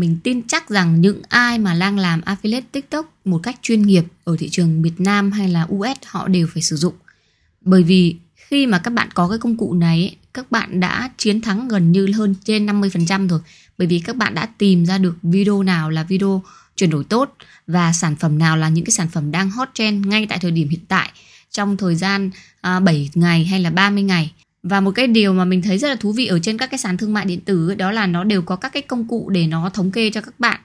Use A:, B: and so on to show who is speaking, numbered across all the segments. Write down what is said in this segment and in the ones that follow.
A: Mình tin chắc rằng những ai mà đang làm affiliate TikTok một cách chuyên nghiệp ở thị trường Việt Nam hay là US họ đều phải sử dụng. Bởi vì khi mà các bạn có cái công cụ này các bạn đã chiến thắng gần như hơn trên 50% rồi bởi vì các bạn đã tìm ra được video nào là video chuyển đổi tốt và sản phẩm nào là những cái sản phẩm đang hot trend ngay tại thời điểm hiện tại trong thời gian à, 7 ngày hay là 30 ngày và một cái điều mà mình thấy rất là thú vị ở trên các cái sàn thương mại điện tử đó là nó đều có các cái công cụ để nó thống kê cho các bạn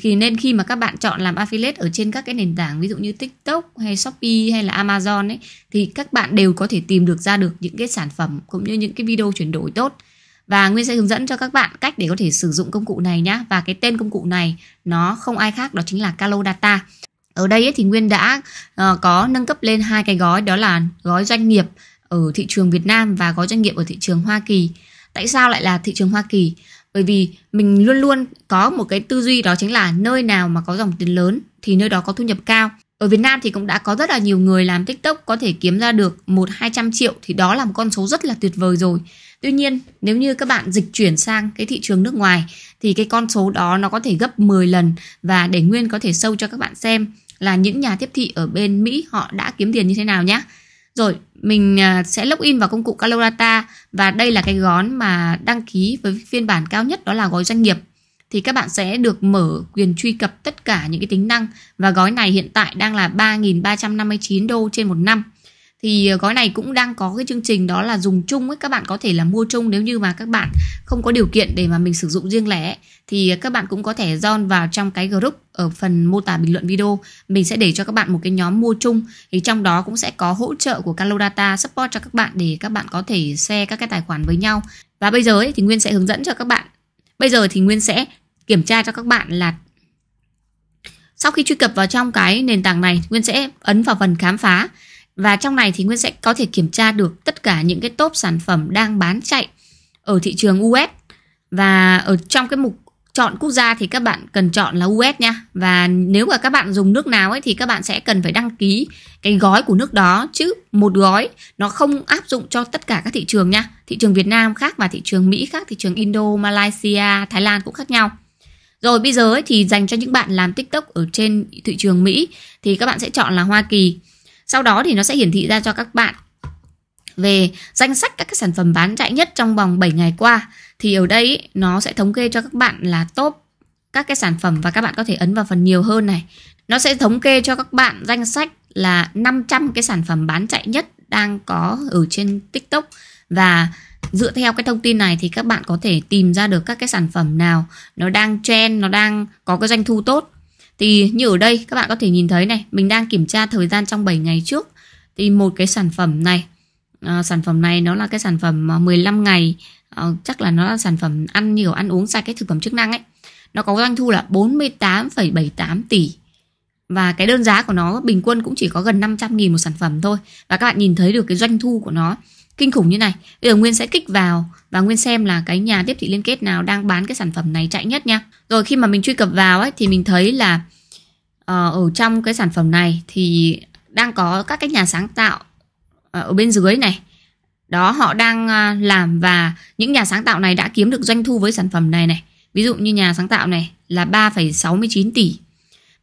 A: thì nên khi mà các bạn chọn làm affiliate ở trên các cái nền tảng ví dụ như TikTok hay Shopee hay là Amazon ấy thì các bạn đều có thể tìm được ra được những cái sản phẩm cũng như những cái video chuyển đổi tốt và Nguyên sẽ hướng dẫn cho các bạn cách để có thể sử dụng công cụ này nhá và cái tên công cụ này nó không ai khác đó chính là Calo Data ở đây ấy, thì Nguyên đã uh, có nâng cấp lên hai cái gói đó là gói doanh nghiệp ở thị trường Việt Nam và có doanh nghiệp ở thị trường Hoa Kỳ. Tại sao lại là thị trường Hoa Kỳ? Bởi vì mình luôn luôn có một cái tư duy đó chính là nơi nào mà có dòng tiền lớn thì nơi đó có thu nhập cao. Ở Việt Nam thì cũng đã có rất là nhiều người làm TikTok có thể kiếm ra được 1-200 triệu thì đó là một con số rất là tuyệt vời rồi. Tuy nhiên nếu như các bạn dịch chuyển sang cái thị trường nước ngoài thì cái con số đó nó có thể gấp 10 lần và để Nguyên có thể sâu cho các bạn xem là những nhà tiếp thị ở bên Mỹ họ đã kiếm tiền như thế nào nhé. Rồi, mình à, sẽ login vào công cụ Calorata và đây là cái gón mà đăng ký với phiên bản cao nhất đó là gói doanh nghiệp. Thì các bạn sẽ được mở quyền truy cập tất cả những cái tính năng và gói này hiện tại đang là 3.359 đô trên một năm thì ờ, gói này cũng đang có cái chương trình đó là dùng chung ấy các bạn có thể là mua chung nếu như mà các bạn không có điều kiện để mà mình sử dụng riêng lẻ thì ờ, các bạn cũng có thể join vào trong cái group ở phần mô tả bình luận video mình sẽ để cho các bạn một cái nhóm mua chung thì trong đó cũng sẽ có hỗ trợ của Calodata support cho các bạn để các bạn có thể share các cái tài khoản với nhau và bây giờ ấy, thì Nguyên sẽ hướng dẫn cho các bạn bây giờ thì Nguyên sẽ kiểm tra cho các bạn là sau khi truy cập vào trong cái nền tảng này Nguyên sẽ ấn vào phần khám phá và trong này thì Nguyên sẽ có thể kiểm tra được tất cả những cái top sản phẩm đang bán chạy ở thị trường US. Và ở trong cái mục chọn quốc gia thì các bạn cần chọn là US nha. Và nếu mà các bạn dùng nước nào ấy thì các bạn sẽ cần phải đăng ký cái gói của nước đó chứ một gói nó không áp dụng cho tất cả các thị trường nha. Thị trường Việt Nam khác và thị trường Mỹ khác, thị trường Indo, Malaysia, Thái Lan cũng khác nhau. Rồi bây giờ ấy, thì dành cho những bạn làm TikTok ở trên thị trường Mỹ thì các bạn sẽ chọn là Hoa Kỳ. Sau đó thì nó sẽ hiển thị ra cho các bạn về danh sách các cái sản phẩm bán chạy nhất trong vòng 7 ngày qua thì ở đây nó sẽ thống kê cho các bạn là top các cái sản phẩm và các bạn có thể ấn vào phần nhiều hơn này. Nó sẽ thống kê cho các bạn danh sách là 500 cái sản phẩm bán chạy nhất đang có ở trên TikTok và dựa theo cái thông tin này thì các bạn có thể tìm ra được các cái sản phẩm nào nó đang trend, nó đang có cái doanh thu tốt thì như ở đây các bạn có thể nhìn thấy này Mình đang kiểm tra thời gian trong 7 ngày trước Thì một cái sản phẩm này à, Sản phẩm này nó là cái sản phẩm 15 à, ngày à, Chắc là nó là sản phẩm ăn nhiều ăn uống sạch cái thực phẩm chức năng ấy Nó có doanh thu là 48,78 tỷ và cái đơn giá của nó bình quân cũng chỉ có gần 500 nghìn một sản phẩm thôi Và các bạn nhìn thấy được cái doanh thu của nó kinh khủng như này bây giờ nguyên sẽ kích vào và nguyên xem là cái nhà tiếp thị liên kết nào đang bán cái sản phẩm này chạy nhất nha rồi khi mà mình truy cập vào ấy thì mình thấy là ờ, ở trong cái sản phẩm này thì đang có các cái nhà sáng tạo ờ, ở bên dưới này đó họ đang ờ, làm và những nhà sáng tạo này đã kiếm được doanh thu với sản phẩm này này ví dụ như nhà sáng tạo này là 3,69 tỷ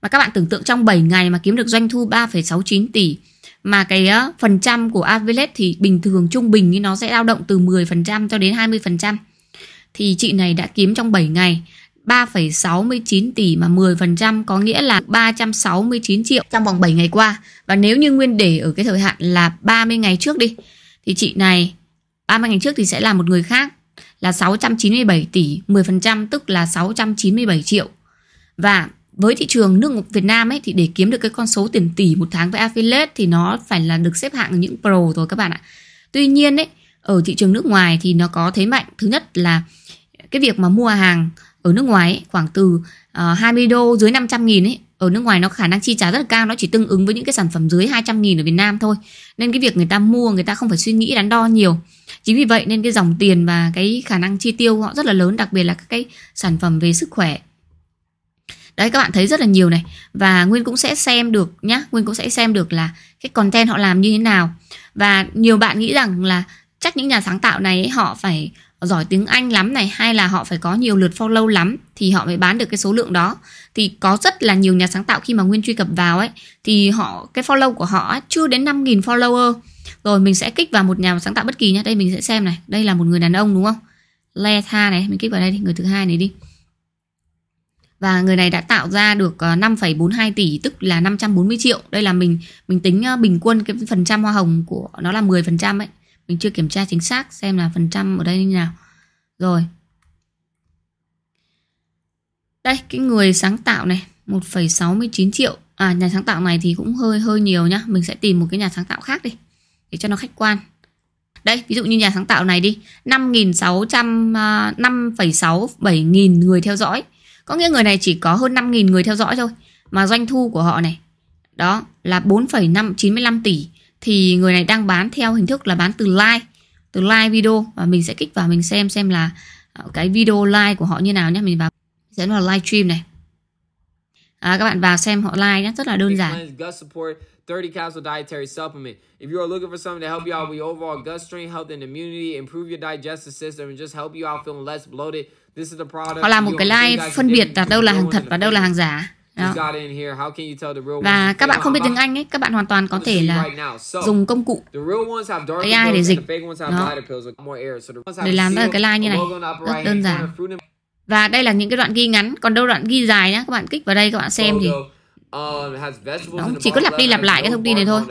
A: mà các bạn tưởng tượng trong 7 ngày mà kiếm được doanh thu 3,69 tỷ mà cái phần trăm của Avilet thì bình thường trung bình thì nó sẽ dao động từ 10% cho đến 20%. Thì chị này đã kiếm trong 7 ngày 3,69 tỷ mà 10% có nghĩa là 369 triệu trong vòng 7 ngày qua. Và nếu như nguyên để ở cái thời hạn là 30 ngày trước đi thì chị này 30 ngày trước thì sẽ là một người khác là 697 tỷ 10% tức là 697 triệu. Và với thị trường nước Việt Nam ấy thì để kiếm được cái con số tiền tỷ một tháng với affiliate thì nó phải là được xếp hạng những pro rồi các bạn ạ. Tuy nhiên ấy ở thị trường nước ngoài thì nó có thế mạnh thứ nhất là cái việc mà mua hàng ở nước ngoài ấy, khoảng từ uh, ờ, 20 đô dưới 500 nghìn ấy ở nước ngoài nó khả năng chi trả rất là cao nó chỉ tương ứng với những cái sản phẩm dưới 200 nghìn ở Việt Nam thôi nên cái việc người ta mua người ta không phải suy nghĩ đắn đo nhiều chính vì vậy nên cái dòng tiền và cái khả năng chi tiêu họ rất là lớn đặc biệt là các cái sản phẩm về sức khỏe đấy các bạn thấy rất là nhiều này và nguyên cũng sẽ xem được nhá nguyên cũng sẽ xem được là cái content họ làm như thế nào và nhiều bạn nghĩ rằng là chắc những nhà sáng tạo này ấy, họ phải giỏi tiếng Anh lắm này hay là họ phải có nhiều lượt follow lắm thì họ mới bán được cái số lượng đó. Thì có rất là nhiều nhà sáng tạo khi mà Nguyên truy cập vào ấy thì họ cái follow của họ ấy, chưa đến 5.000 follower. Rồi mình sẽ kích vào một nhà sáng tạo bất kỳ nhá. Đây mình sẽ xem này, đây là một người đàn ông đúng không? Letha này, mình kích vào đây đi, người thứ hai này đi và người này đã tạo ra được 5,42 ờ, tỷ tức là 540 triệu đây là mình mình tính ờ, bình quân cái phần trăm hoa hồng của nó là 10 phần trăm ấy mình chưa kiểm tra chính xác xem là phần trăm ở đây như nào rồi đây cái người sáng tạo này 1,69 triệu à nhà sáng tạo này thì cũng hơi hơi nhiều nhá mình sẽ tìm một cái nhà sáng tạo khác đi để cho nó khách quan đây ví dụ như nhà sáng tạo này đi 5.600 5,6 7.000 người theo dõi có nghĩa người này chỉ có hơn 5.000 người theo dõi thôi Mà doanh thu của họ này Đó là 4,95 tỷ Thì người này đang bán theo hình thức là bán từ like Từ like video Và mình sẽ kích vào mình xem xem là à, Cái video like của họ như nào nhé Mình vào dẫn vào live stream này à, Các bạn vào xem họ like nhé Rất là đơn giản 30 capsule dietary supplement. If you are looking for something to help you out with your overall gut strength, health, and immunity, improve your digestive system, and just help you out feeling less bloated, Họ làm một cái like phân biệt là đâu là hàng thật và đâu là hàng giả. Đó. Và các bạn không biết tiếng Anh ấy, các bạn hoàn toàn có thể là dùng công cụ AI để dịch. Đó. Để làm ra cái like như này, rất đơn giản. Và đây là những cái đoạn ghi ngắn, còn đâu đoạn ghi dài nhá, các bạn kích vào đây các bạn xem thì nó um, chỉ có lặp đi lặp lại cái thông tin này thôi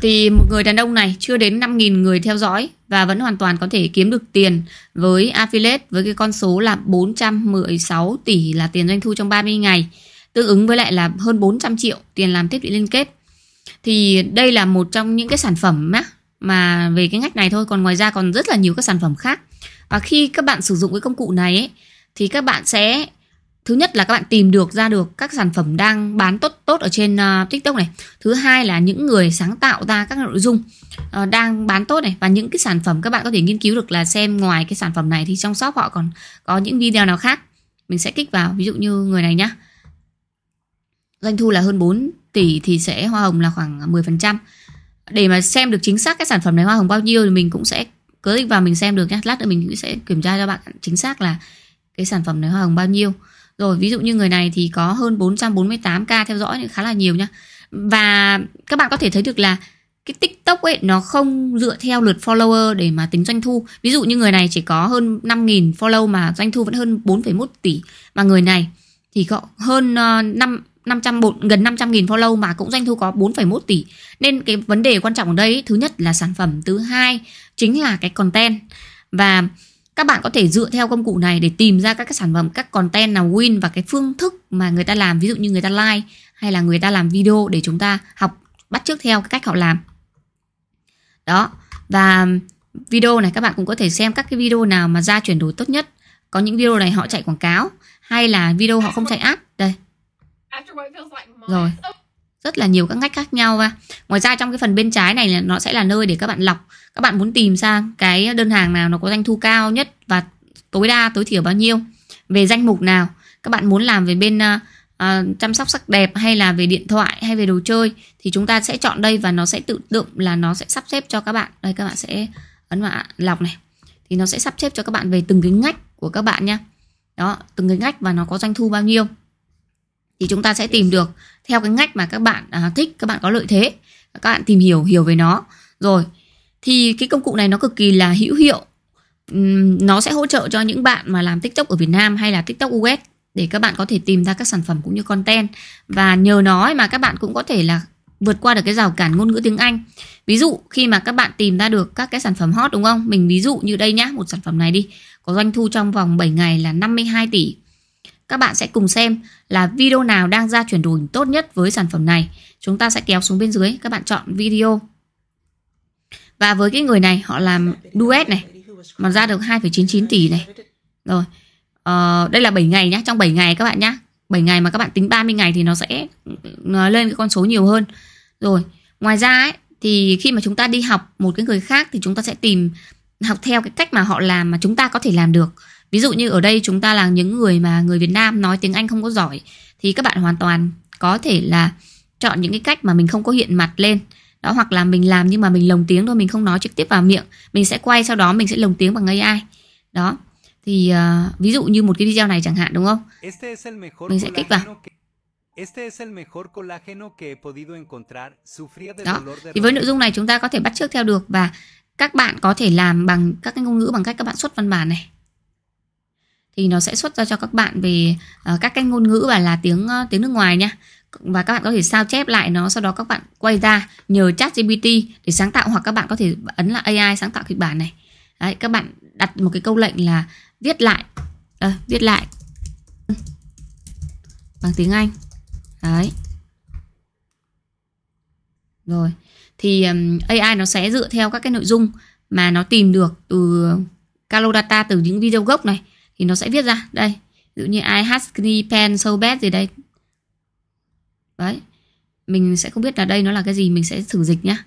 A: thì một người đàn ông này chưa đến 5.000 người theo dõi và vẫn hoàn toàn có thể kiếm được tiền với affiliate với cái con số là 416 tỷ là tiền doanh thu trong 30 ngày tương ứng với lại là hơn 400 triệu tiền làm thiết bị liên kết thì đây là một trong những cái sản phẩm á, mà về cái ngách này thôi còn ngoài ra còn rất là nhiều các sản phẩm khác và khi các bạn sử dụng cái công cụ này ấy, thì các bạn sẽ thứ nhất là các bạn tìm được ra được các sản phẩm đang bán tốt tốt ở trên uh, TikTok này. Thứ hai là những người sáng tạo ra các nội dung uh, đang bán tốt này và những cái sản phẩm các bạn có thể nghiên cứu được là xem ngoài cái sản phẩm này thì trong shop họ còn có những video nào khác. Mình sẽ kích vào ví dụ như người này nhá. Doanh thu là hơn 4 tỷ thì sẽ hoa hồng là khoảng 10%. Để mà xem được chính xác cái sản phẩm này hoa hồng bao nhiêu thì mình cũng sẽ click vào mình xem được nhá. Lát nữa mình sẽ kiểm tra cho bạn chính xác là cái sản phẩm này hoa hồng bao nhiêu rồi ví dụ như người này thì có hơn 448k theo dõi khá là nhiều nhá Và các bạn có thể thấy được là cái TikTok ấy nó không dựa theo lượt follower để mà tính doanh thu. Ví dụ như người này chỉ có hơn 5.000 follow mà doanh thu vẫn hơn 4,1 tỷ mà người này thì có hơn 5 ờ, 500 gần 500.000 follow mà cũng doanh thu có 4,1 tỷ. Nên cái vấn đề quan trọng ở đây ấy, thứ nhất là sản phẩm, thứ hai chính là cái content. Và các bạn có thể dựa theo công cụ này để tìm ra các cái sản phẩm các content nào win và cái phương thức mà người ta làm ví dụ như người ta like hay là người ta làm video để chúng ta học bắt chước theo cái cách họ làm đó và video này các bạn cũng có thể xem các cái video nào mà ra chuyển đổi tốt nhất có những video này họ chạy quảng cáo hay là video họ không chạy app đây rồi rất là nhiều các ngách khác nhau và Ngoài ra trong cái phần bên trái này là nó sẽ là nơi để các bạn lọc Các bạn muốn tìm ra cái đơn hàng nào nó có doanh thu cao nhất và tối đa tối thiểu bao nhiêu Về danh mục nào các bạn muốn làm về bên uh, chăm sóc sắc đẹp hay là về điện thoại hay về đồ chơi Thì chúng ta sẽ chọn đây và nó sẽ tự động là nó sẽ sắp xếp cho các bạn Đây các bạn sẽ ấn vào lọc này Thì nó sẽ sắp xếp cho các bạn về từng cái ngách của các bạn nha Đó từng cái ngách và nó có doanh thu bao nhiêu thì chúng ta sẽ tìm được theo cái ngách mà các bạn à, thích các bạn có lợi thế các bạn tìm hiểu hiểu về nó rồi thì cái công cụ này nó cực kỳ là hữu hiệu nó sẽ hỗ trợ cho những bạn mà làm tiktok ở việt nam hay là tiktok us để các bạn có thể tìm ra các sản phẩm cũng như content và nhờ nó mà các bạn cũng có thể là vượt qua được cái rào cản ngôn ngữ tiếng Anh. Ví dụ khi mà các bạn tìm ra được các cái sản phẩm hot đúng không? Mình ví dụ như đây nhá, một sản phẩm này đi, có doanh thu trong vòng 7 ngày là 52 tỷ. Các bạn sẽ cùng xem là video nào đang ra chuyển đổi tốt nhất với sản phẩm này Chúng ta sẽ kéo xuống bên dưới Các bạn chọn video Và với cái người này họ làm duet này Mà ra được 2,99 tỷ này Rồi à, Đây là 7 ngày nhá Trong 7 ngày các bạn nhá 7 ngày mà các bạn tính 30 ngày thì nó sẽ lên cái con số nhiều hơn Rồi Ngoài ra ấy, thì khi mà chúng ta đi học một cái người khác thì chúng ta sẽ tìm học theo cái cách mà họ làm mà chúng ta có thể làm được ví dụ như ở đây chúng ta là những người mà người Việt Nam nói tiếng Anh không có giỏi thì các bạn hoàn toàn có thể là chọn những cái cách mà mình không có hiện mặt lên đó hoặc là mình làm nhưng mà mình lồng tiếng thôi mình không nói trực tiếp vào miệng mình sẽ quay sau đó mình sẽ lồng tiếng bằng AI đó thì uh, ví dụ như một cái video này chẳng hạn đúng không mình sẽ kích vào đó thì với nội dung này chúng ta có thể bắt chước theo được và các bạn có thể làm bằng các cái ngôn ngữ bằng cách các bạn xuất văn bản này thì nó sẽ xuất ra cho các bạn về uh, các cái ngôn ngữ và là tiếng uh, tiếng nước ngoài nha và các bạn có thể sao chép lại nó sau đó các bạn quay ra nhờ chat GPT để sáng tạo hoặc các bạn có thể ấn là AI sáng tạo kịch bản này Đấy, các bạn đặt một cái câu lệnh là viết lại à, viết lại bằng tiếng Anh đấy rồi thì um, AI nó sẽ dựa theo các cái nội dung mà nó tìm được từ Calodata từ những video gốc này thì nó sẽ viết ra đây ví dụ như I has knee pain so bad gì đây đấy mình sẽ không biết là đây nó là cái gì mình sẽ thử dịch nhá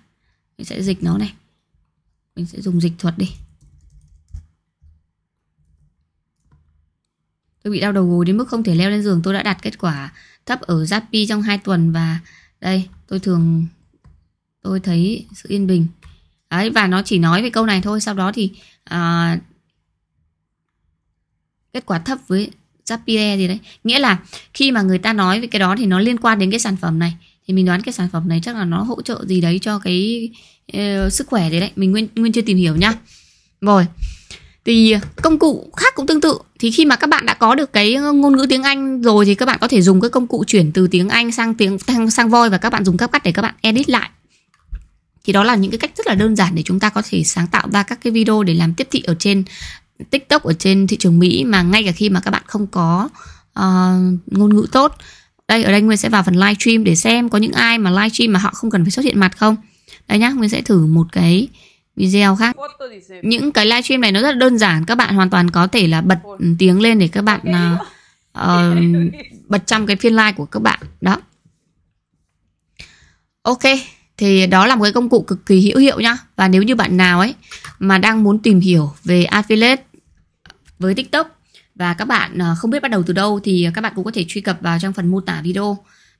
A: mình sẽ dịch nó này mình sẽ dùng dịch thuật đi tôi bị đau đầu gối đến mức không thể leo lên giường tôi đã đạt kết quả thấp ở Zappy trong 2 tuần và đây tôi thường tôi thấy sự yên bình đấy và nó chỉ nói về câu này thôi sau đó thì à, kết quả thấp với Zapier gì đấy nghĩa là khi mà người ta nói về cái đó thì nó liên quan đến cái sản phẩm này thì mình đoán cái sản phẩm này chắc là nó hỗ trợ gì đấy cho cái uh, sức khỏe đấy đấy mình nguyên nguyên chưa tìm hiểu nhá rồi thì công cụ khác cũng tương tự thì khi mà các bạn đã có được cái ngôn ngữ tiếng Anh rồi thì các bạn có thể dùng cái công cụ chuyển từ tiếng Anh sang tiếng sang, sang voi và các bạn dùng các cắt để các bạn edit lại thì đó là những cái cách rất là đơn giản để chúng ta có thể sáng tạo ra các cái video để làm tiếp thị ở trên TikTok ở trên thị trường Mỹ mà ngay cả khi mà các bạn không có uh, ngôn ngữ tốt đây ở đây Nguyên sẽ vào phần live stream để xem có những ai mà live stream mà họ không cần phải xuất hiện mặt không Đây nhá Nguyên sẽ thử một cái video khác những cái live stream này nó rất đơn giản các bạn hoàn toàn có thể là bật tiếng lên để các bạn uh, uh, bật trong cái phiên live của các bạn đó ok thì đó là một cái công cụ cực kỳ hữu hiệu nhá và nếu như bạn nào ấy mà đang muốn tìm hiểu về affiliate với TikTok và các bạn ờ, không biết bắt đầu từ đâu thì các bạn cũng có thể truy cập vào trong phần mô tả video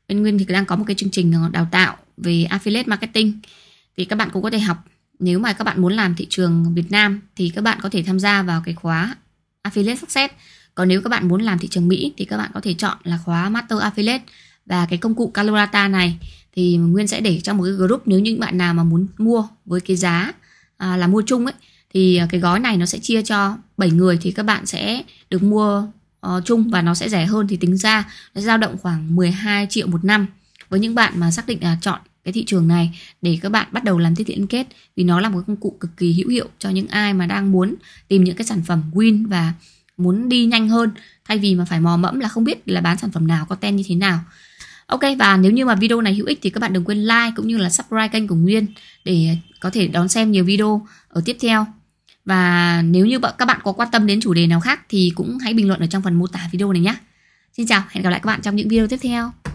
A: bên Nguyên thì đang có một cái chương trình ờ, đào tạo về affiliate marketing thì các bạn cũng có thể học nếu mà các bạn muốn làm thị trường Việt Nam thì các bạn có thể tham gia vào cái khóa affiliate success còn nếu các bạn muốn làm thị trường Mỹ thì các bạn có thể chọn là khóa master affiliate và cái công cụ Calorata này thì Nguyên sẽ để trong một cái group nếu những bạn nào mà muốn mua với cái giá à, là mua chung ấy thì à, cái gói này nó sẽ chia cho 7 người thì các bạn sẽ được mua uh, chung và nó sẽ rẻ hơn thì tính ra nó dao động khoảng 12 triệu một năm với những bạn mà xác định là chọn cái thị trường này để các bạn bắt đầu làm tiết liên kết vì nó là một công cụ cực kỳ hữu hiệu cho những ai mà đang muốn tìm những cái sản phẩm win và muốn đi nhanh hơn thay vì mà phải mò mẫm là không biết là bán sản phẩm nào có tên như thế nào Ok và nếu như mà video này hữu ích thì các bạn đừng quên like cũng như là subscribe kênh của Nguyên để có thể đón xem nhiều video ở tiếp theo. Và nếu như các bạn có quan tâm đến chủ đề nào khác thì cũng hãy bình luận ở trong phần mô tả video này nhé. Xin chào, hẹn gặp lại các bạn trong những video tiếp theo.